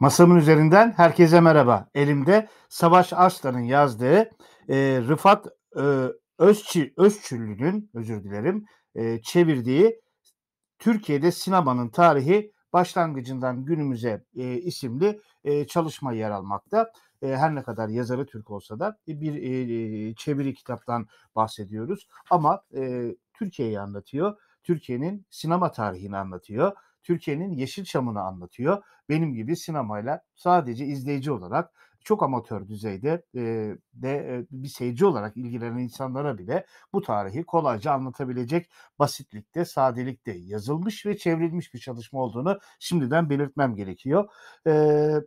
Masamın üzerinden herkese merhaba. Elimde Savaş Arslan'ın yazdığı e, Rıfat e, Özçi, Özçüllü'nün özür dilerim e, çevirdiği Türkiye'de sinemanın tarihi başlangıcından günümüze e, isimli e, çalışma yer almakta. E, her ne kadar yazarı Türk olsa da e, bir e, e, çeviri kitaptan bahsediyoruz. Ama e, Türkiye'yi anlatıyor. Türkiye'nin sinema tarihini anlatıyor. Türkiye'nin Yeşilçam'ını anlatıyor. Benim gibi sinemayla sadece izleyici olarak çok amatör düzeyde e, de e, bir seyirci olarak ilgilenen insanlara bile bu tarihi kolayca anlatabilecek basitlikte, sadelikte yazılmış ve çevrilmiş bir çalışma olduğunu şimdiden belirtmem gerekiyor. Evet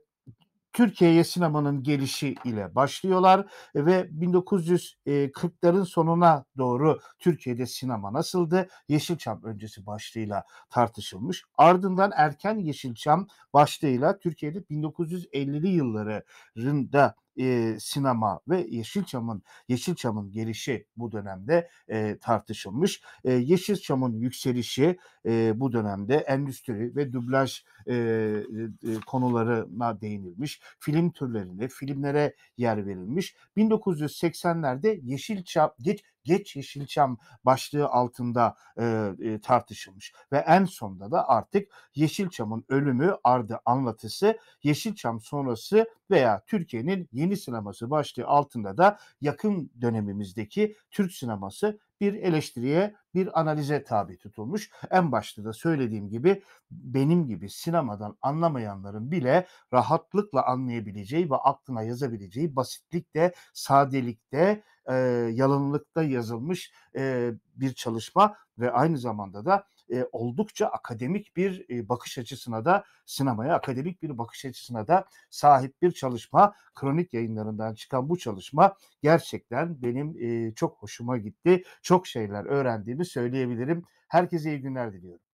Türkiye'ye sinemanın gelişi ile başlıyorlar ve 1940'ların e, sonuna doğru Türkiye'de sinema nasıldı? Yeşilçam öncesi başlığıyla tartışılmış. Ardından erken Yeşilçam başlığıyla Türkiye'de 1950'li yıllarında e, sinema ve Yeşilçam'ın Yeşilçam'ın gelişi bu dönemde e, tartışılmış. E, Yeşilçam'ın yükselişi e, bu dönemde endüstri ve dublaj e, e, konularına değinilmiş. Film türlerine, filmlere yer verilmiş. 1980'lerde Yeşilçam geç geç Yeşilçam başlığı altında e, e, tartışılmış ve en sonda da artık Yeşilçam'ın ölümü ardı anlatısı Yeşilçam sonrası veya Türkiye'nin yeni sineması başlığı altında da yakın dönemimizdeki Türk sineması bir eleştiriye, bir analize tabi tutulmuş. En başta da söylediğim gibi benim gibi sinemadan anlamayanların bile rahatlıkla anlayabileceği ve aklına yazabileceği basitlikte, sadelikte, e, yalınlıkta yazılmış e, bir çalışma ve aynı zamanda da e, oldukça akademik bir e, bakış açısına da sinemaya akademik bir bakış açısına da sahip bir çalışma. Kronik yayınlarından çıkan bu çalışma gerçekten benim e, çok hoşuma gitti. Çok şeyler öğrendiğimi söyleyebilirim. Herkese iyi günler diliyorum.